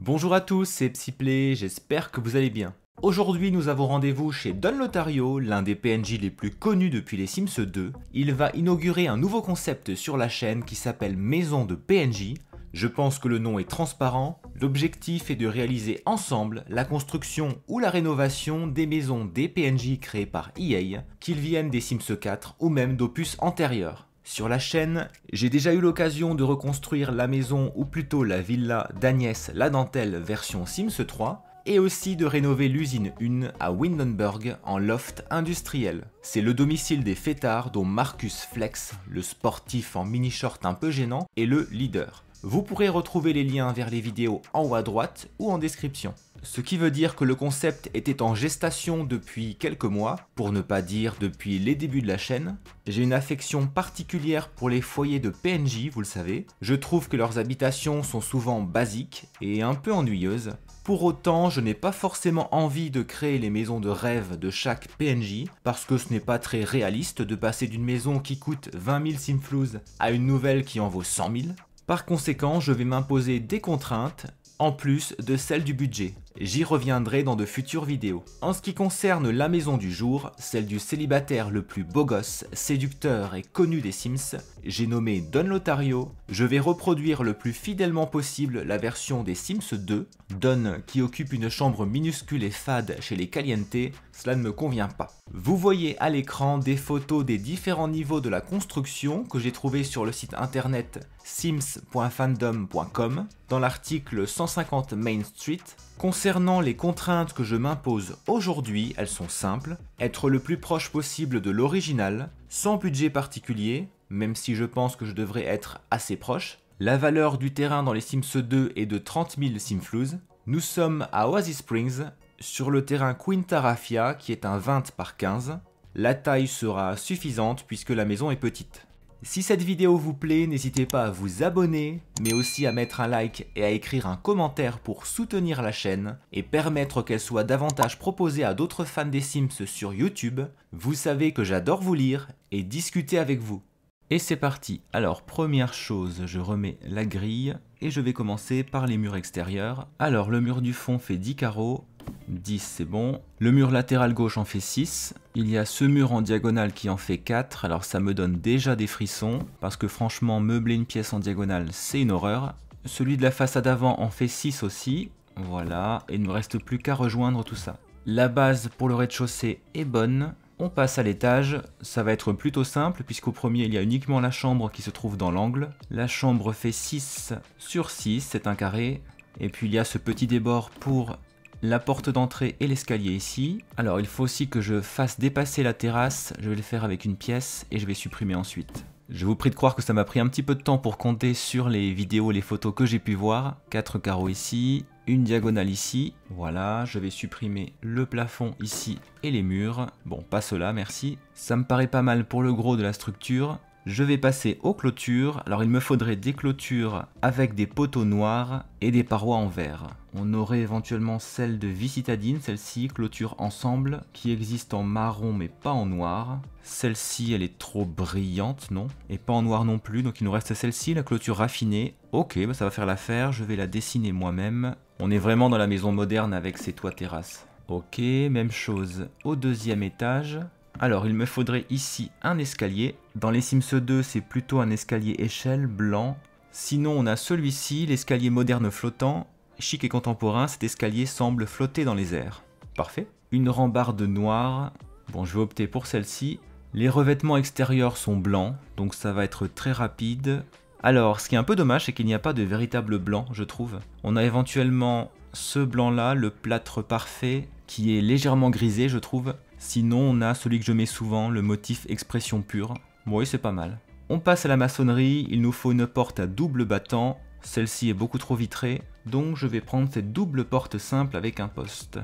Bonjour à tous, c'est Psyplay, j'espère que vous allez bien. Aujourd'hui, nous avons rendez-vous chez Don Lotario, l'un des PNJ les plus connus depuis les Sims 2. Il va inaugurer un nouveau concept sur la chaîne qui s'appelle Maison de PNJ. Je pense que le nom est transparent. L'objectif est de réaliser ensemble la construction ou la rénovation des maisons des PNJ créées par EA, qu'ils viennent des Sims 4 ou même d'opus antérieurs. Sur la chaîne, j'ai déjà eu l'occasion de reconstruire la maison ou plutôt la villa d'Agnès la Dentelle version Sims 3 et aussi de rénover l'usine 1 à Windenburg en loft industriel. C'est le domicile des fêtards dont Marcus Flex, le sportif en mini-short un peu gênant, est le leader. Vous pourrez retrouver les liens vers les vidéos en haut à droite ou en description ce qui veut dire que le concept était en gestation depuis quelques mois, pour ne pas dire depuis les débuts de la chaîne. J'ai une affection particulière pour les foyers de PNJ, vous le savez. Je trouve que leurs habitations sont souvent basiques et un peu ennuyeuses. Pour autant, je n'ai pas forcément envie de créer les maisons de rêve de chaque PNJ, parce que ce n'est pas très réaliste de passer d'une maison qui coûte 20 000 simflouz à une nouvelle qui en vaut 100 000. Par conséquent, je vais m'imposer des contraintes, en plus de celles du budget. J'y reviendrai dans de futures vidéos. En ce qui concerne la maison du jour, celle du célibataire le plus beau gosse, séducteur et connu des Sims, j'ai nommé Don Lotario. Je vais reproduire le plus fidèlement possible la version des Sims 2. Don qui occupe une chambre minuscule et fade chez les Caliente, cela ne me convient pas. Vous voyez à l'écran des photos des différents niveaux de la construction que j'ai trouvé sur le site internet sims.fandom.com dans l'article 150 Main Street Concernant les contraintes que je m'impose aujourd'hui, elles sont simples. Être le plus proche possible de l'original, sans budget particulier, même si je pense que je devrais être assez proche. La valeur du terrain dans les Sims 2 est de 30 000 Simflouz. Nous sommes à Oasis Springs, sur le terrain Quintarafia qui est un 20 par 15. La taille sera suffisante puisque la maison est petite. Si cette vidéo vous plaît, n'hésitez pas à vous abonner, mais aussi à mettre un like et à écrire un commentaire pour soutenir la chaîne et permettre qu'elle soit davantage proposée à d'autres fans des Sims sur YouTube. Vous savez que j'adore vous lire et discuter avec vous. Et c'est parti Alors première chose, je remets la grille et je vais commencer par les murs extérieurs. Alors le mur du fond fait 10 carreaux, 10 c'est bon. Le mur latéral gauche en fait 6. Il y a ce mur en diagonale qui en fait 4, alors ça me donne déjà des frissons, parce que franchement meubler une pièce en diagonale c'est une horreur. Celui de la façade avant en fait 6 aussi, voilà, et il ne me reste plus qu'à rejoindre tout ça. La base pour le rez-de-chaussée est bonne, on passe à l'étage, ça va être plutôt simple puisqu'au premier il y a uniquement la chambre qui se trouve dans l'angle. La chambre fait 6 sur 6, c'est un carré. Et puis il y a ce petit débord pour la porte d'entrée et l'escalier ici. Alors il faut aussi que je fasse dépasser la terrasse, je vais le faire avec une pièce et je vais supprimer ensuite. Je vous prie de croire que ça m'a pris un petit peu de temps pour compter sur les vidéos et les photos que j'ai pu voir. Quatre carreaux ici, une diagonale ici, voilà, je vais supprimer le plafond ici et les murs. Bon, pas cela, merci. Ça me paraît pas mal pour le gros de la structure je vais passer aux clôtures. Alors il me faudrait des clôtures avec des poteaux noirs et des parois en verre. On aurait éventuellement celle de Vicitadine, celle-ci, clôture ensemble, qui existe en marron mais pas en noir. Celle-ci, elle est trop brillante, non Et pas en noir non plus, donc il nous reste celle-ci, la clôture raffinée. Ok, bah, ça va faire l'affaire, je vais la dessiner moi-même. On est vraiment dans la maison moderne avec ses toits terrasses. Ok, même chose au deuxième étage. Alors, il me faudrait ici un escalier. Dans les Sims 2, c'est plutôt un escalier échelle blanc. Sinon, on a celui-ci, l'escalier moderne flottant. Chic et contemporain, cet escalier semble flotter dans les airs. Parfait. Une rambarde noire. Bon, je vais opter pour celle-ci. Les revêtements extérieurs sont blancs, donc ça va être très rapide. Alors, ce qui est un peu dommage, c'est qu'il n'y a pas de véritable blanc, je trouve. On a éventuellement ce blanc-là, le plâtre parfait, qui est légèrement grisé, je trouve. Sinon, on a celui que je mets souvent, le motif expression pure. Mouais c'est pas mal. On passe à la maçonnerie, il nous faut une porte à double battant. Celle-ci est beaucoup trop vitrée, donc je vais prendre cette double porte simple avec un poste.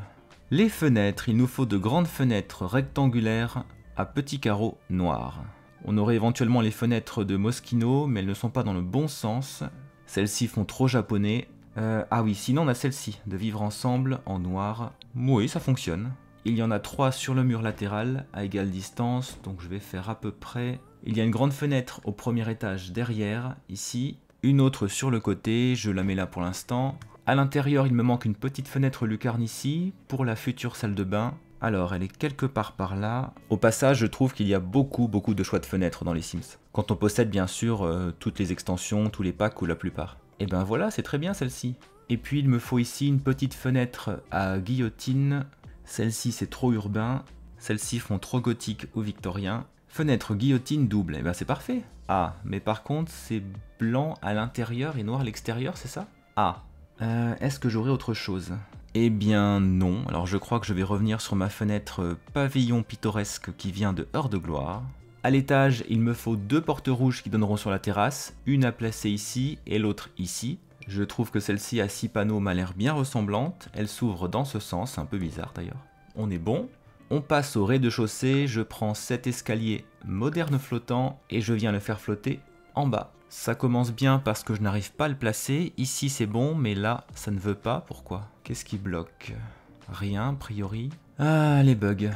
Les fenêtres, il nous faut de grandes fenêtres rectangulaires à petits carreaux noirs. On aurait éventuellement les fenêtres de Moschino, mais elles ne sont pas dans le bon sens. Celles-ci font trop japonais. Euh, ah oui, sinon on a celle-ci, de vivre ensemble en noir. Oui, ça fonctionne. Il y en a trois sur le mur latéral, à égale distance, donc je vais faire à peu près... Il y a une grande fenêtre au premier étage derrière, ici. Une autre sur le côté, je la mets là pour l'instant. À l'intérieur, il me manque une petite fenêtre lucarne ici, pour la future salle de bain. Alors, elle est quelque part par là. Au passage, je trouve qu'il y a beaucoup, beaucoup de choix de fenêtres dans les Sims. Quand on possède bien sûr euh, toutes les extensions, tous les packs ou la plupart. Et eh ben voilà, c'est très bien celle-ci. Et puis il me faut ici une petite fenêtre à guillotine celle ci c'est trop urbain. Celles-ci font trop gothique ou victorien. Fenêtre guillotine double, et eh ben c'est parfait. Ah, mais par contre, c'est blanc à l'intérieur et noir à l'extérieur, c'est ça Ah, euh, est-ce que j'aurai autre chose Eh bien non, alors je crois que je vais revenir sur ma fenêtre euh, pavillon pittoresque qui vient de Heure de Gloire. À l'étage, il me faut deux portes rouges qui donneront sur la terrasse, une à placer ici et l'autre ici. Je trouve que celle-ci à 6 panneaux m'a l'air bien ressemblante. Elle s'ouvre dans ce sens, un peu bizarre d'ailleurs. On est bon. On passe au rez-de-chaussée, je prends cet escalier moderne flottant et je viens le faire flotter en bas. Ça commence bien parce que je n'arrive pas à le placer. Ici c'est bon, mais là ça ne veut pas. Pourquoi Qu'est-ce qui bloque Rien, a priori. Ah, les bugs.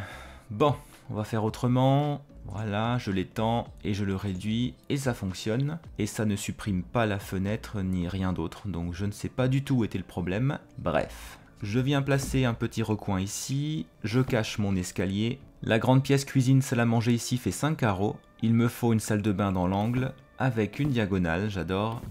Bon, on va faire autrement. Voilà, je l'étends et je le réduis et ça fonctionne. Et ça ne supprime pas la fenêtre ni rien d'autre, donc je ne sais pas du tout où était le problème. Bref, je viens placer un petit recoin ici, je cache mon escalier. La grande pièce cuisine salle à manger ici fait 5 carreaux. Il me faut une salle de bain dans l'angle, avec une diagonale, j'adore.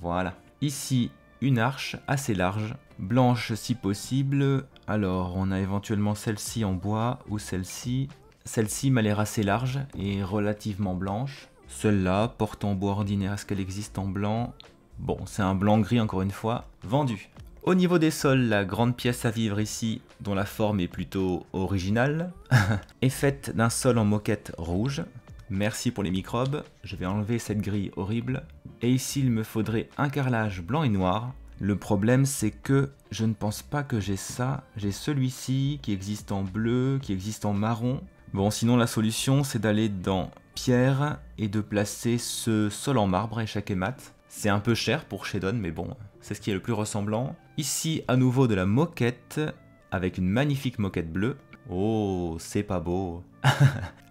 Voilà. Ici, une arche assez large, blanche si possible. Alors, on a éventuellement celle-ci en bois ou celle-ci. Celle-ci m'a l'air assez large et relativement blanche. Celle-là, porte en bois ordinaire, est-ce qu'elle existe en blanc Bon, c'est un blanc gris encore une fois, vendu. Au niveau des sols, la grande pièce à vivre ici, dont la forme est plutôt originale, est faite d'un sol en moquette rouge. Merci pour les microbes, je vais enlever cette grille horrible. Et ici, il me faudrait un carrelage blanc et noir. Le problème, c'est que je ne pense pas que j'ai ça. J'ai celui-ci qui existe en bleu, qui existe en marron, Bon, sinon la solution, c'est d'aller dans pierre et de placer ce sol en marbre et chaque mat. C'est un peu cher pour Shedon, mais bon, c'est ce qui est le plus ressemblant. Ici, à nouveau de la moquette, avec une magnifique moquette bleue. Oh, c'est pas beau.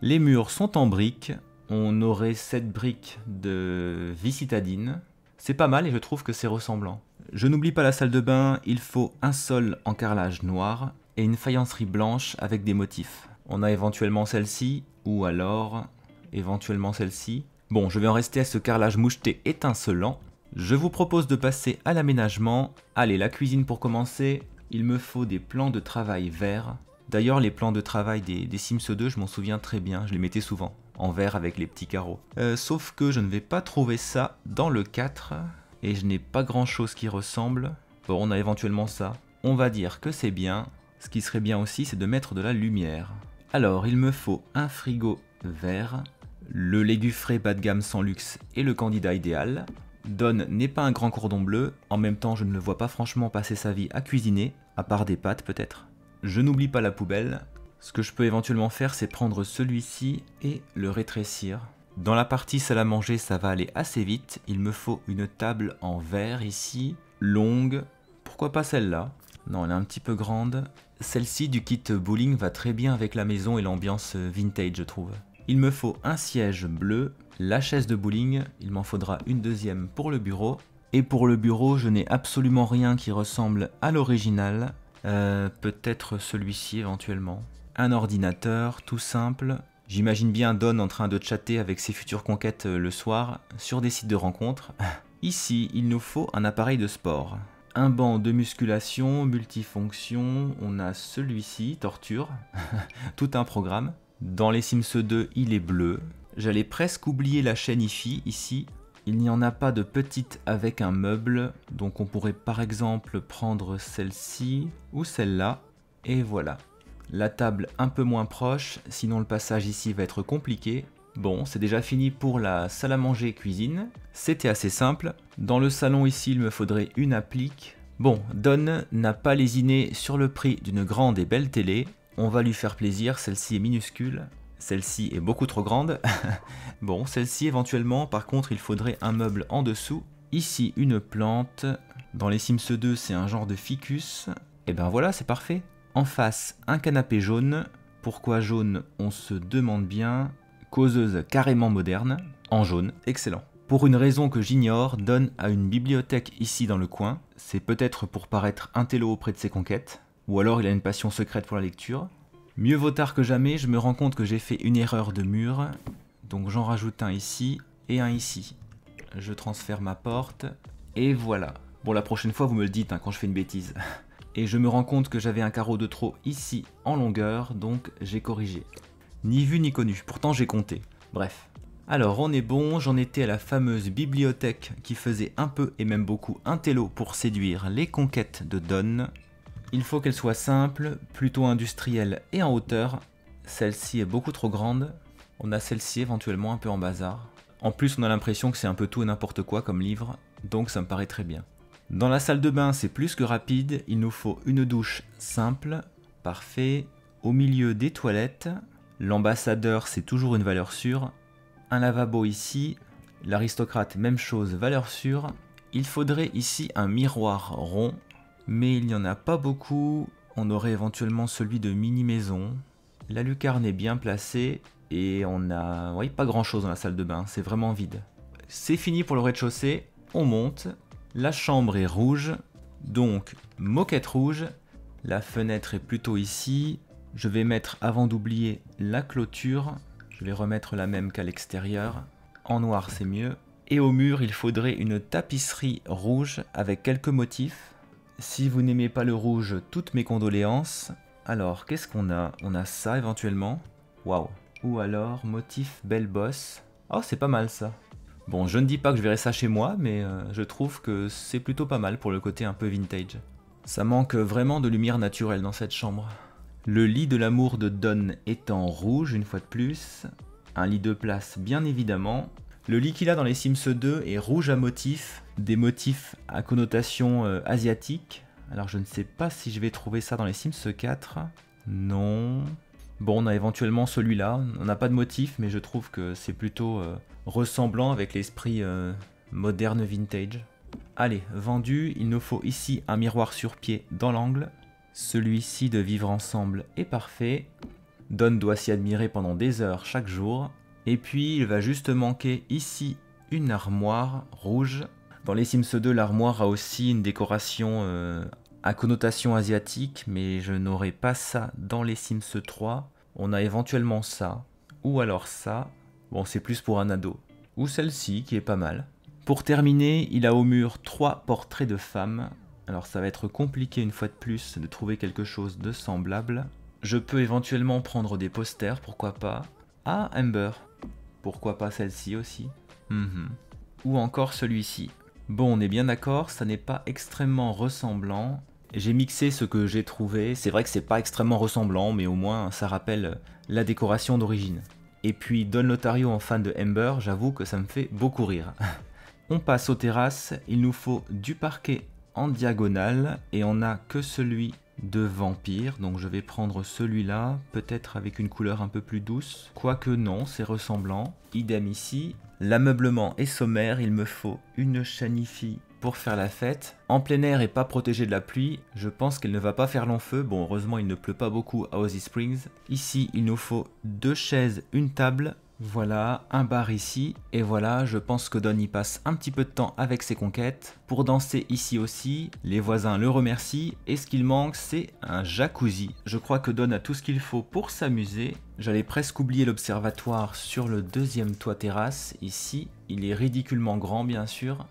Les murs sont en briques. On aurait cette brique de Vicitadine. C'est pas mal et je trouve que c'est ressemblant. Je n'oublie pas la salle de bain, il faut un sol en carrelage noir et une faïencerie blanche avec des motifs. On a éventuellement celle-ci, ou alors éventuellement celle-ci. Bon, je vais en rester à ce carrelage moucheté étincelant. Je vous propose de passer à l'aménagement. Allez, la cuisine pour commencer. Il me faut des plans de travail verts. D'ailleurs, les plans de travail des, Sims 2, je m'en souviens très bien, je les mettais souvent, en vert avec les petits carreaux. Euh, sauf que je ne vais pas trouver ça dans le 4, et je n'ai pas grand chose qui ressemble. Bon, on a éventuellement ça. On va dire que c'est bien. Ce qui serait bien aussi, c'est de mettre de la lumière. Alors, il me faut un frigo vert, le légume frais bas de gamme sans luxe et le candidat idéal. Don n'est pas un grand cordon bleu, en même temps je ne le vois pas franchement passer sa vie à cuisiner, à part des pâtes peut-être. Je n'oublie pas la poubelle, ce que je peux éventuellement faire c'est prendre celui-ci et le rétrécir. Dans la partie salle à manger ça va aller assez vite, il me faut une table en verre ici, longue, pourquoi pas celle-là non, elle est un petit peu grande. Celle-ci du kit bowling va très bien avec la maison et l'ambiance vintage, je trouve. Il me faut un siège bleu, la chaise de bowling, il m'en faudra une deuxième pour le bureau. Et pour le bureau, je n'ai absolument rien qui ressemble à l'original. Euh, peut-être celui-ci éventuellement. Un ordinateur, tout simple. J'imagine bien Don en train de chatter avec ses futures conquêtes euh, le soir sur des sites de rencontres. Ici, il nous faut un appareil de sport un banc de musculation multifonction. On a celui-ci, torture. Tout un programme. Dans les Sims 2, il est bleu. J'allais presque oublier la chaîne IFI ici. Il n'y en a pas de petite avec un meuble, donc on pourrait par exemple prendre celle-ci ou celle-là. Et voilà. La table un peu moins proche, sinon le passage ici va être compliqué. Bon, c'est déjà fini pour la salle à manger cuisine. C'était assez simple. Dans le salon ici, il me faudrait une applique. Bon, Don n'a pas lésiné sur le prix d'une grande et belle télé. On va lui faire plaisir, celle-ci est minuscule. Celle-ci est beaucoup trop grande. bon, celle-ci éventuellement, par contre, il faudrait un meuble en dessous. Ici, une plante. Dans les Sims 2, c'est un genre de ficus. Et eh ben voilà, c'est parfait. En face, un canapé jaune. Pourquoi jaune On se demande bien causeuse carrément moderne, en jaune, excellent. Pour une raison que j'ignore, donne à une bibliothèque ici dans le coin, c'est peut-être pour paraître intello auprès de ses conquêtes, ou alors il a une passion secrète pour la lecture. Mieux vaut tard que jamais, je me rends compte que j'ai fait une erreur de mur, donc j'en rajoute un ici et un ici. Je transfère ma porte, et voilà. Bon, la prochaine fois, vous me le dites hein, quand je fais une bêtise. Et je me rends compte que j'avais un carreau de trop ici en longueur, donc j'ai corrigé. Ni vu ni connu, pourtant j'ai compté. Bref. Alors on est bon, j'en étais à la fameuse bibliothèque qui faisait un peu et même beaucoup un télo pour séduire les conquêtes de Don. Il faut qu'elle soit simple, plutôt industrielle et en hauteur. Celle-ci est beaucoup trop grande. On a celle-ci éventuellement un peu en bazar. En plus on a l'impression que c'est un peu tout et n'importe quoi comme livre, donc ça me paraît très bien. Dans la salle de bain c'est plus que rapide, il nous faut une douche simple, parfait, au milieu des toilettes, L'ambassadeur, c'est toujours une valeur sûre. Un lavabo ici. L'aristocrate, même chose, valeur sûre. Il faudrait ici un miroir rond, mais il n'y en a pas beaucoup. On aurait éventuellement celui de mini-maison. La lucarne est bien placée et on a pas grand-chose dans la salle de bain, c'est vraiment vide. C'est fini pour le rez-de-chaussée, on monte. La chambre est rouge, donc moquette rouge. La fenêtre est plutôt ici. Je vais mettre, avant d'oublier, la clôture. Je vais remettre la même qu'à l'extérieur. En noir, c'est mieux. Et au mur, il faudrait une tapisserie rouge avec quelques motifs. Si vous n'aimez pas le rouge, toutes mes condoléances. Alors, qu'est-ce qu'on a On a ça éventuellement. Waouh. Ou alors, motif belle bosse. Oh, c'est pas mal ça. Bon, je ne dis pas que je verrai ça chez moi, mais euh, je trouve que c'est plutôt pas mal pour le côté un peu vintage. Ça manque vraiment de lumière naturelle dans cette chambre. Le lit de l'amour de Don étant rouge, une fois de plus. Un lit de place, bien évidemment. Le lit qu'il a dans les Sims 2 est rouge à motifs, des motifs à connotation euh, asiatique. Alors je ne sais pas si je vais trouver ça dans les Sims 4. Non. Bon, on a éventuellement celui-là. On n'a pas de motif, mais je trouve que c'est plutôt euh, ressemblant avec l'esprit euh, moderne vintage. Allez, vendu, il nous faut ici un miroir sur pied dans l'angle. Celui-ci de vivre ensemble est parfait. Don doit s'y admirer pendant des heures chaque jour. Et puis il va juste manquer ici une armoire rouge. Dans les Sims 2, l'armoire a aussi une décoration euh, à connotation asiatique, mais je n'aurai pas ça dans les Sims 3. On a éventuellement ça, ou alors ça. Bon, c'est plus pour un ado. Ou celle-ci, qui est pas mal. Pour terminer, il a au mur trois portraits de femmes alors ça va être compliqué une fois de plus de trouver quelque chose de semblable. Je peux éventuellement prendre des posters, pourquoi pas. Ah, Amber. Pourquoi pas celle-ci aussi mhm. Ou encore celui-ci. Bon, on est bien d'accord, ça n'est pas extrêmement ressemblant. J'ai mixé ce que j'ai trouvé. C'est vrai que c'est pas extrêmement ressemblant, mais au moins ça rappelle la décoration d'origine. Et puis Don Lotario en fan de Amber, j'avoue que ça me fait beaucoup rire. on passe aux terrasses, il nous faut du parquet en diagonale et on n'a que celui de vampire, donc je vais prendre celui-là, peut-être avec une couleur un peu plus douce, quoique non, c'est ressemblant, idem ici. L'ameublement est sommaire, il me faut une chanifie pour faire la fête. En plein air et pas protégé de la pluie, je pense qu'elle ne va pas faire long feu. Bon, heureusement, il ne pleut pas beaucoup à Ozzy Springs. Ici, il nous faut deux chaises, une table, voilà, un bar ici, et voilà, je pense que Don y passe un petit peu de temps avec ses conquêtes. Pour danser ici aussi, les voisins le remercient, et ce qu'il manque, c'est un jacuzzi. Je crois que Don a tout ce qu'il faut pour s'amuser. J'allais presque oublier l'observatoire sur le deuxième toit terrasse, ici. Il est ridiculement grand, bien sûr.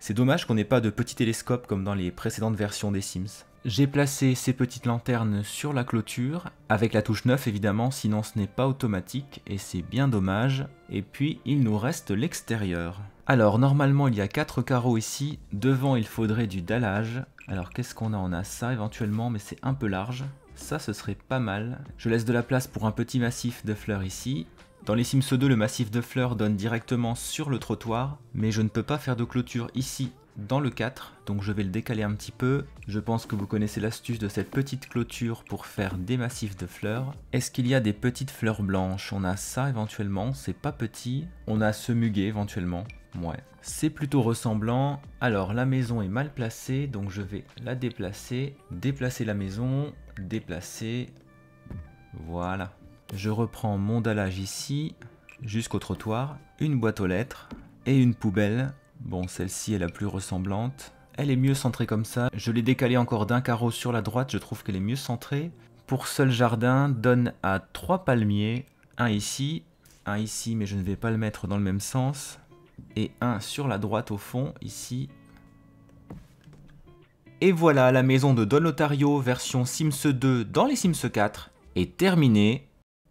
C'est dommage qu'on n'ait pas de petit télescope comme dans les précédentes versions des Sims. J'ai placé ces petites lanternes sur la clôture, avec la touche 9 évidemment, sinon ce n'est pas automatique et c'est bien dommage. Et puis il nous reste l'extérieur. Alors normalement il y a 4 carreaux ici, devant il faudrait du dallage. Alors qu'est-ce qu'on a On a ça éventuellement mais c'est un peu large. Ça ce serait pas mal. Je laisse de la place pour un petit massif de fleurs ici. Dans les Sims 2, le massif de fleurs donne directement sur le trottoir, mais je ne peux pas faire de clôture ici dans le 4, donc je vais le décaler un petit peu. Je pense que vous connaissez l'astuce de cette petite clôture pour faire des massifs de fleurs. Est-ce qu'il y a des petites fleurs blanches On a ça éventuellement, c'est pas petit. On a ce muguet éventuellement. Ouais, c'est plutôt ressemblant. Alors la maison est mal placée, donc je vais la déplacer. Déplacer la maison, déplacer. Voilà. Je reprends mon dallage ici, jusqu'au trottoir, une boîte aux lettres et une poubelle Bon, celle-ci est la plus ressemblante. Elle est mieux centrée comme ça. Je l'ai décalée encore d'un carreau sur la droite, je trouve qu'elle est mieux centrée. Pour seul jardin, donne à trois palmiers. Un ici, un ici, mais je ne vais pas le mettre dans le même sens. Et un sur la droite au fond, ici. Et voilà, la maison de Don Lotario, version Sims 2 dans les Sims 4, est terminée.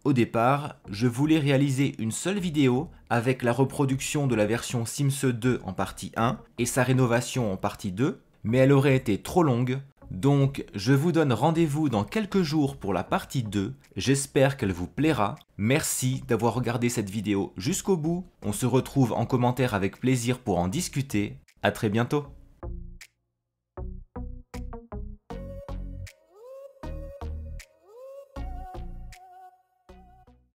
Au départ, je voulais réaliser une seule vidéo avec la reproduction de la version Sims 2 en partie 1 et sa rénovation en partie 2, mais elle aurait été trop longue, donc je vous donne rendez-vous dans quelques jours pour la partie 2, j'espère qu'elle vous plaira. Merci d'avoir regardé cette vidéo jusqu'au bout, on se retrouve en commentaire avec plaisir pour en discuter, à très bientôt